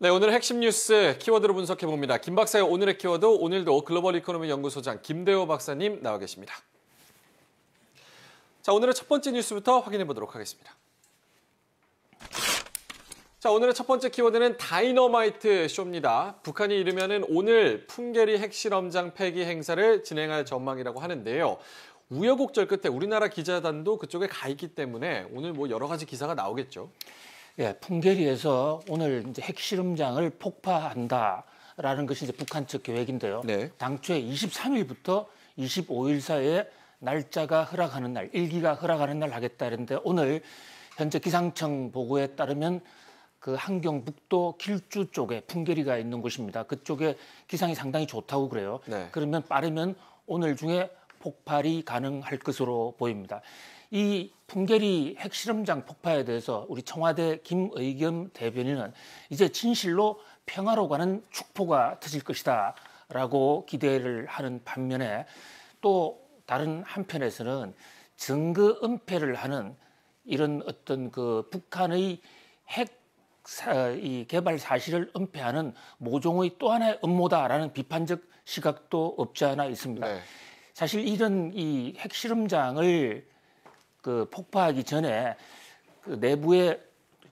네, 오늘 핵심 뉴스 키워드로 분석해 봅니다. 김 박사의 오늘의 키워드 오늘도 글로벌 이코노미 연구소장 김대호 박사님 나와 계십니다. 자, 오늘의 첫 번째 뉴스부터 확인해 보도록 하겠습니다. 자, 오늘의 첫 번째 키워드는 다이너마이트 쇼입니다. 북한이 이르면 오늘 풍계리 핵실험장 폐기 행사를 진행할 전망이라고 하는데요. 우여곡절 끝에 우리나라 기자단도 그쪽에 가 있기 때문에 오늘 뭐 여러 가지 기사가 나오겠죠. 예, 풍계리에서 오늘 이제 핵실험장을 폭파한다라는 것이 이제 북한 측 계획인데요. 네. 당초에 23일부터 25일 사이에 날짜가 허락하는 날, 일기가 허락하는 날 하겠다 했는데 오늘 현재 기상청 보고에 따르면 그 한경북도 길주 쪽에 풍계리가 있는 곳입니다. 그쪽에 기상이 상당히 좋다고 그래요. 네. 그러면 빠르면 오늘 중에 폭발이 가능할 것으로 보입니다. 이 풍계리 핵실험장 폭파에 대해서 우리 청와대 김의겸 대변인은 이제 진실로 평화로 가는 축포가 터질 것이다 라고 기대를 하는 반면에 또 다른 한편에서는 증거 은폐를 하는 이런 어떤 그 북한의 핵 사, 이 개발 사실을 은폐하는 모종의 또 하나의 음모다라는 비판적 시각도 없지 않아 있습니다. 네. 사실 이런 이 핵실험장을 그 폭파하기 전에 그 내부에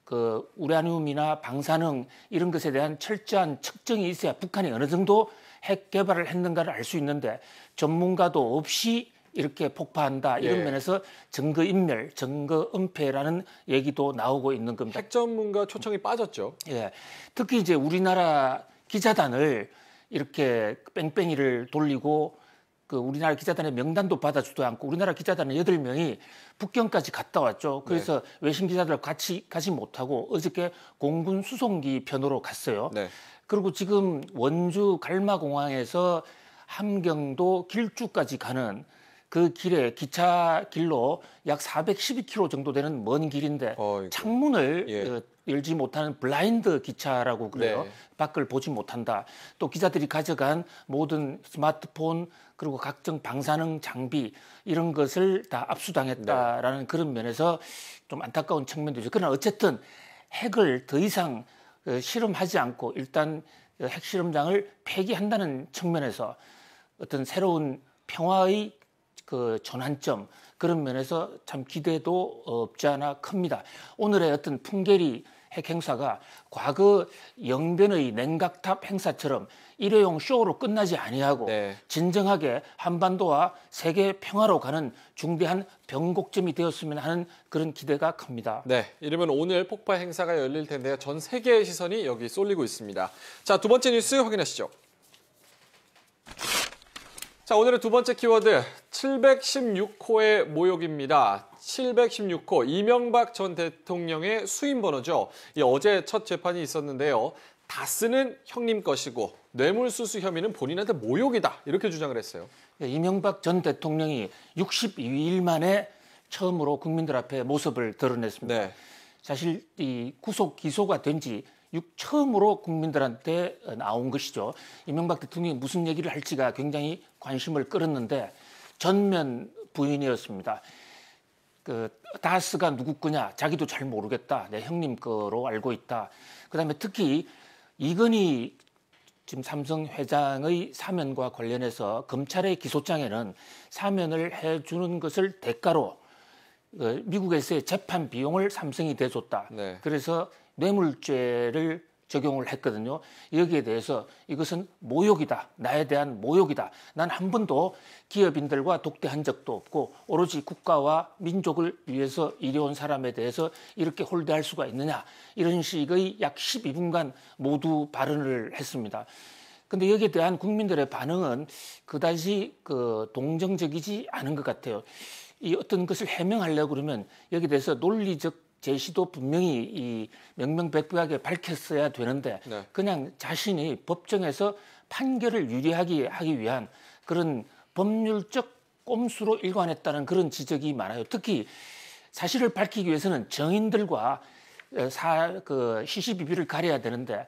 그 우라늄이나 방사능 이런 것에 대한 철저한 측정이 있어야 북한이 어느 정도 핵 개발을 했는가를 알 수 있는데 전문가도 없이 이렇게 폭파한다 이런 예. 면에서 증거 인멸, 증거 은폐라는 얘기도 나오고 있는 겁니다. 핵 전문가 초청이 빠졌죠. 예, 특히 이제 우리나라 기자단을 이렇게 뺑뺑이를 돌리고 그 우리나라 기자단의 명단도 받아주도 않고 우리나라 기자단은 여덟 명이 북경까지 갔다 왔죠. 네. 그래서 네. 외신 기자들 같이 가지 못하고 어저께 공군 수송기 편으로 갔어요. 네. 그리고 지금 원주 갈마공항에서 함경도 길주까지 가는 그 길에 기차 길로 약 412km 정도 되는 먼 길인데 어이구. 창문을 예. 어, 열지 못하는 블라인드 기차라고 그래요. 네. 밖을 보지 못한다. 또 기자들이 가져간 모든 스마트폰 그리고 각종 방사능 장비 이런 것을 다 압수당했다라는 네. 그런 면에서 좀 안타까운 측면도 있죠. 그러나 어쨌든 핵을 더 이상 어, 실험하지 않고 일단 핵실험장을 폐기한다는 측면에서 어떤 새로운 평화의 그 전환점 그런 면에서 참 기대도 없지 않아 큽니다. 오늘의 어떤 풍계리 핵 행사가 과거 영변의 냉각탑 행사처럼 일회용 쇼로 끝나지 아니하고 네. 진정하게 한반도와 세계 평화로 가는 중대한 변곡점이 되었으면 하는 그런 기대가 큽니다. 네, 이러면 오늘 폭발 행사가 열릴 텐데요. 전 세계의 시선이 여기 쏠리고 있습니다. 자, 두 번째 뉴스 확인하시죠. 자, 오늘의 두 번째 키워드 716호의 모욕입니다. 716호 이명박 전 대통령의 수임 번호죠. 예, 어제 첫 재판이 있었는데요. 다 쓰는 형님 것이고 뇌물수수 혐의는 본인한테 모욕이다 이렇게 주장을 했어요. 예, 이명박 전 대통령이 62일 만에 처음으로 국민들 앞에 모습을 드러냈습니다. 네. 사실 이 구속 기소가 된지 처음으로 국민들한테 나온 것이죠. 이명박 대통령이 무슨 얘기를 할지가 굉장히 관심을 끌었는데 전면 부인이었습니다. 그 다스가 누구 거냐 자기도 잘 모르겠다 내 형님 거로 알고 있다 그다음에 특히 이건희 지금 삼성 회장의 사면과 관련해서 검찰의 기소장에는 사면을 해주는 것을 대가로 그 미국에서의 재판 비용을 삼성이 대줬다 네. 그래서 뇌물죄를 적용을 했거든요. 여기에 대해서 이것은 모욕이다. 나에 대한 모욕이다. 난 한 번도 기업인들과 독대한 적도 없고 오로지 국가와 민족을 위해서 일해온 사람에 대해서 이렇게 홀대할 수가 있느냐. 이런 식의 약 12분간 모두 발언을 했습니다. 근데 여기에 대한 국민들의 반응은 그다지 그 동정적이지 않은 것 같아요. 이 어떤 것을 해명하려고 그러면 여기에 대해서 논리적 제시도 분명히 이 명명백백하게 밝혔어야 되는데 네. 그냥 자신이 법정에서 판결을 유리하게 하기 위한 그런 법률적 꼼수로 일관했다는 그런 지적이 많아요. 특히 사실을 밝히기 위해서는 정인들과 어, 사, 그 시시비비를 가려야 되는데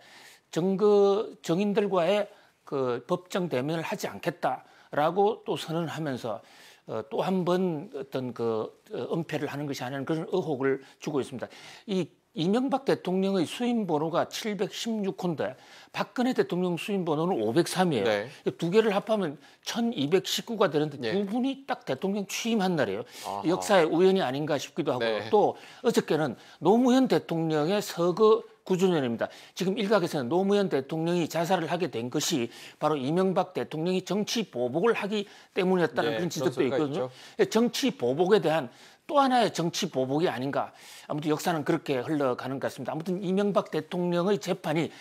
증거 정인들과의 그 법정 대면을 하지 않겠다라고 또 선언하면서 어, 또한 번 어떤 그 어, 은폐를 하는 것이 아니라는 그런 의혹을 주고 있습니다. 이 이명박 대통령의 수임 번호가 716호인데 박근혜 대통령 수임 번호는 503이에요. 네. 두 개를 합하면 1219가 되는데 네. 두 분이 딱 대통령 취임한 날이에요. 아하. 역사의 우연이 아닌가 싶기도 하고 네. 또 어저께는 노무현 대통령의 서거 구조년입니다. 지금 일각에서는 노무현 대통령이 자살을 하게 된 것이 바로 이명박 대통령이 정치 보복을 하기 때문이었다는 네, 그런 지적도 있거든요. 있죠. 정치 보복에 대한 또 하나의 정치 보복이 아닌가. 아무튼 역사는 그렇게 흘러가는 것 같습니다. 아무튼 이명박 대통령의 재판이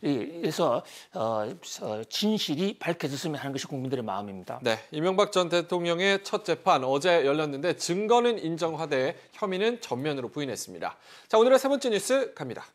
그래서 어, 어, 진실이 밝혀졌으면 하는 것이 국민들의 마음입니다. 네, 이명박 전 대통령의 첫 재판 어제 열렸는데 증거는 인정하되 혐의는 전면으로 부인했습니다. 자, 오늘의 세 번째 뉴스 갑니다.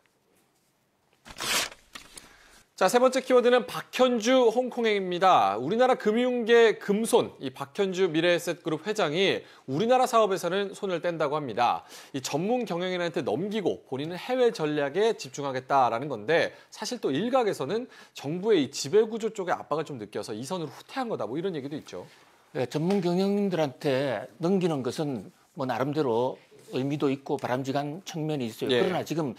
자, 세 번째 키워드는 박현주 홍콩행입니다. 우리나라 금융계 금손, 이 박현주 미래에셋그룹 회장이 우리나라 사업에서는 손을 뗀다고 합니다. 이 전문 경영인한테 넘기고 본인은 해외 전략에 집중하겠다라는 건데 사실 또 일각에서는 정부의 이 지배구조 쪽에 압박을 좀 느껴서 이선으로 후퇴한 거다 뭐 이런 얘기도 있죠. 네, 전문 경영인들한테 넘기는 것은 뭐 나름대로 의미도 있고 바람직한 측면이 있어요. 네. 그러나 지금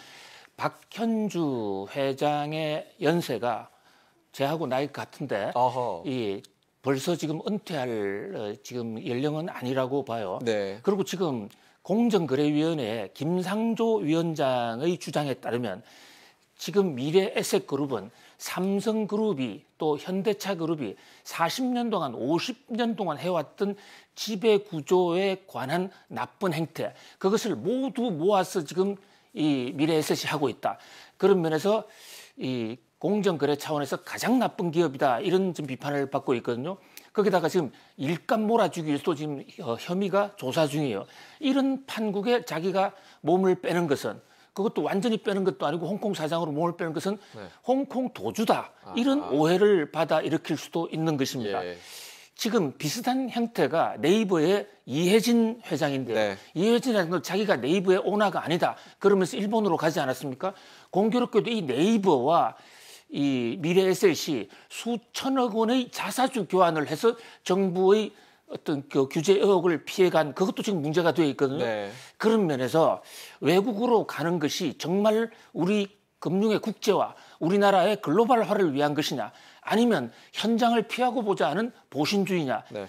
박현주 회장의 연세가 제하고 나이 같은데 어허. 이 벌써 지금 은퇴할 어, 지금 연령은 아니라고 봐요. 네. 그리고 지금 공정거래위원회 김상조 위원장의 주장에 따르면 지금 미래 에셋그룹은 삼성그룹이 또 현대차그룹이 40년 동안 50년 동안 해왔던 지배구조에 관한 나쁜 행태 그것을 모두 모아서 지금 이 미래에셋이 하고 있다. 그런 면에서 이 공정거래 차원에서 가장 나쁜 기업이다 이런 좀 비판을 받고 있거든요. 거기다가 지금 일감 몰아주기 일수도 지금 어, 혐의가 조사 중이에요. 이런 판국에 자기가 몸을 빼는 것은 그것도 완전히 빼는 것도 아니고 홍콩 사장으로 몸을 빼는 것은 네. 홍콩 도주다 아, 이런 아. 오해를 받아 일으킬 수도 있는 것입니다. 예. 지금 비슷한 형태가 네이버의 이혜진 회장인데 네. 이혜진 회장도 자기가 네이버의 오너가 아니다 그러면서 일본으로 가지 않았습니까? 공교롭게도 이 네이버와 이 미래 에셋이 수천억 원의 자사주 교환을 해서 정부의 어떤 그 규제 의혹을 피해간 그것도 지금 문제가 되어 있거든요. 네. 그런 면에서 외국으로 가는 것이 정말 우리 금융의 국제화, 우리나라의 글로벌화를 위한 것이냐 아니면 현장을 피하고 보자 하는 보신주의냐. 네.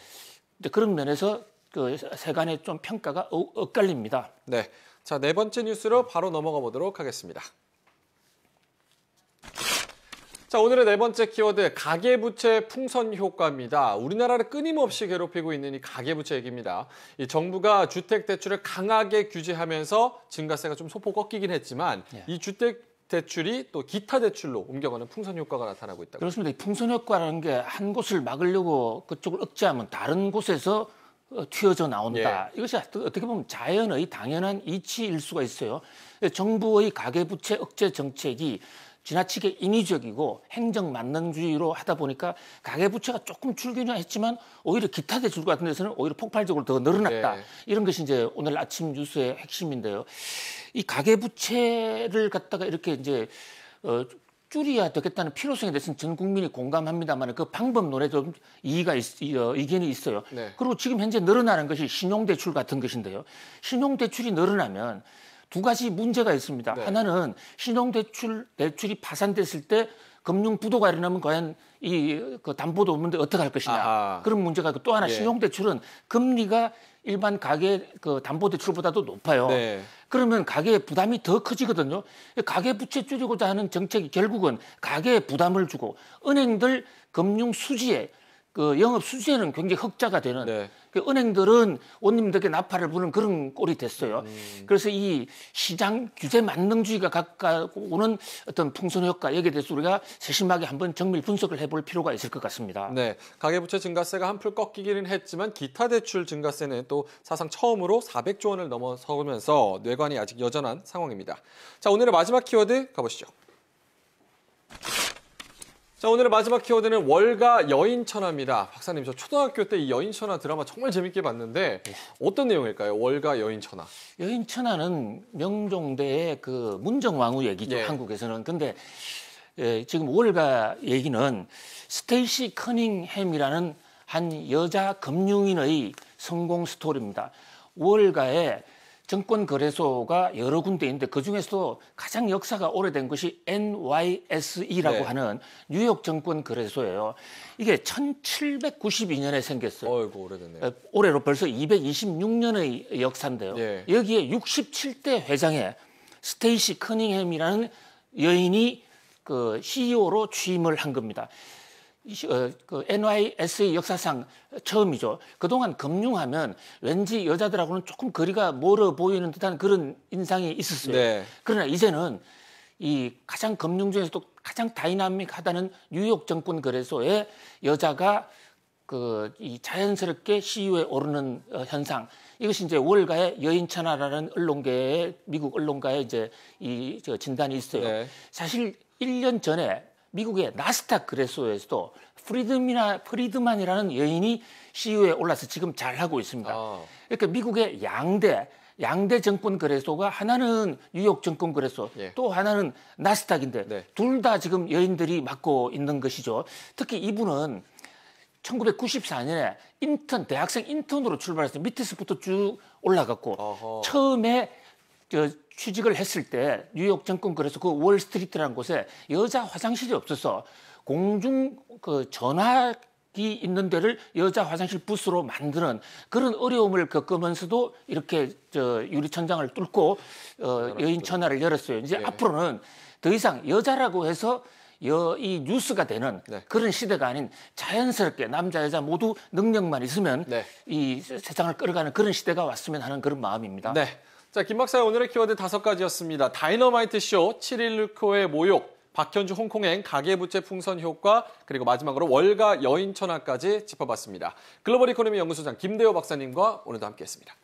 그런 면에서 그 세간의 좀 평가가 어, 엇갈립니다. 네. 자, 네 번째 뉴스로 바로 넘어가 보도록 하겠습니다. 자, 오늘의 네 번째 키워드 가계부채 풍선 효과입니다. 우리나라를 끊임없이 괴롭히고 있는 이 가계부채 얘기입니다. 이 정부가 주택 대출을 강하게 규제하면서 증가세가 좀 소폭 꺾이긴 했지만 예. 이 주택 대출이 또 기타 대출로 옮겨가는 풍선 효과가 나타나고 있다. 그렇습니다. 이 풍선 효과라는 게 한 곳을 막으려고 그쪽을 억제하면 다른 곳에서 어, 튀어져 나온다. 예. 이것이 어, 어떻게 보면 자연의 당연한 이치일 수가 있어요. 예, 정부의 가계부채 억제 정책이 지나치게 인위적이고 행정 만능주의로 하다 보니까 가계부채가 조금 줄기는 했지만 오히려 기타 대출 같은 데서는 오히려 폭발적으로 더 늘어났다. 네. 이런 것이 이제 오늘 아침 뉴스의 핵심인데요. 이 가계부채를 갖다가 이렇게 이제 어, 줄여야 되겠다는 필요성에 대해서는 전 국민이 공감합니다만 그방법논에도 이의가 있, 어, 의견이 있어요. 네. 그리고 지금 현재 늘어나는 것이 신용대출 같은 것인데요. 신용대출이 늘어나면 두 가지 문제가 있습니다. 네. 하나는 신용대출 대출이 파산됐을 때 금융 부도가 일어나면 과연 이 그 담보도 없는데 어떻게 할 것이냐 아하. 그런 문제가 있고 또 하나 예. 신용대출은 금리가 일반 가계 그 담보대출보다도 높아요. 네. 그러면 가계 부담이 더 커지거든요. 가계 부채 줄이고자 하는 정책이 결국은 가계 부담을 주고 은행들 금융 수지에 그 영업 수수에는 굉장히 흑자가 되는 네. 그 은행들은 원님들께 나팔을 부는 그런 꼴이 됐어요. 음. 그래서 이 시장 규제 만능주의가 갖고 오는 어떤 풍선 효과 여기에 대해서 우리가 세심하게 한번 정밀 분석을 해볼 필요가 있을 것 같습니다. 네, 가계부채 증가세가 한풀 꺾이기는 했지만 기타 대출 증가세는 또 사상 처음으로 400조 원을 넘어서면서 뇌관이 아직 여전한 상황입니다. 자, 오늘의 마지막 키워드 가보시죠. 자 오늘의 마지막 키워드는 월가 여인천하입니다. 박사님 저 초등학교 때 이 여인천하 드라마 정말 재밌게 봤는데 어떤 내용일까요? 월가 여인천하. 여인천하는 명종대의 그 문정왕후 얘기죠 예. 한국에서는. 근데 예, 지금 월가 얘기는 스테이시 커닝햄이라는 한 여자 금융인의 성공 스토리입니다. 월가의 증권거래소가 여러 군데 있는데 그중에서도 가장 역사가 오래된 것이 NYSE라고 네. 하는 뉴욕 증권거래소예요. 이게 1792년에 생겼어요. 어이구, 오래됐네요. 올해로 벌써 226년의 역사인데요. 네. 여기에 67대 회장에 스테이시 커닝햄이라는 여인이 그 CEO로 취임을 한 겁니다. 어, 그 NYSE 역사상 처음이죠. 그동안 금융하면 왠지 여자들하고는 조금 거리가 멀어 보이는 듯한 그런 인상이 있었어요. 네. 그러나 이제는 이 가장 금융 중에서도 가장 다이나믹하다는 뉴욕 정권 거래소에 여자가 그이 자연스럽게 CEO에 오르는 어, 현상 이것이 이제 월가의 여인천하라는 언론계의 미국 언론가의 이제 이저 진단이 있어요. 네. 사실 1년 전에 미국의 나스닥 그래소에서도 프리드미나 프리드만이라는 여인이 CEO에 올라서 지금 잘하고 있습니다. 아. 그러니까 미국의 양대 양대 정권 거래소가 하나는 뉴욕 정권 거래소, 예. 또 하나는 나스닥인데 네. 둘다 지금 여인들이 맡고 있는 것이죠. 특히 이분은 1994년에 인턴 대학생 인턴으로 출발해서 밑에서부터 쭉 올라갔고 어허. 처음에 저 취직을 했을 때 뉴욕 정권 그래서 그 월스트리트라는 곳에 여자 화장실이 없어서 공중 그 전화 기 있는 데를 여자 화장실 부스로 만드는 그런 어려움을 겪으면서도 이렇게 저 유리천장을 뚫고 어, 여인 천하를 열었어요. 이제 네. 앞으로는 더 이상 여자라고 해서 여, 이 뉴스가 되는 네. 그런 시대가 아닌 자연스럽게 남자 여자 모두 능력만 있으면 네. 이 세상을 끌어가는 그런 시대가 왔으면 하는 그런 마음입니다. 네. 자, 김 박사의 오늘의 키워드 다섯 가지였습니다. 다이너마이트 쇼, 7일 루코의 모욕, 박현주 홍콩행 가계부채 풍선 효과, 그리고 마지막으로 월가 여인 천하까지 짚어봤습니다. 글로벌 이코노미 연구소장 김대호 박사님과 오늘도 함께했습니다.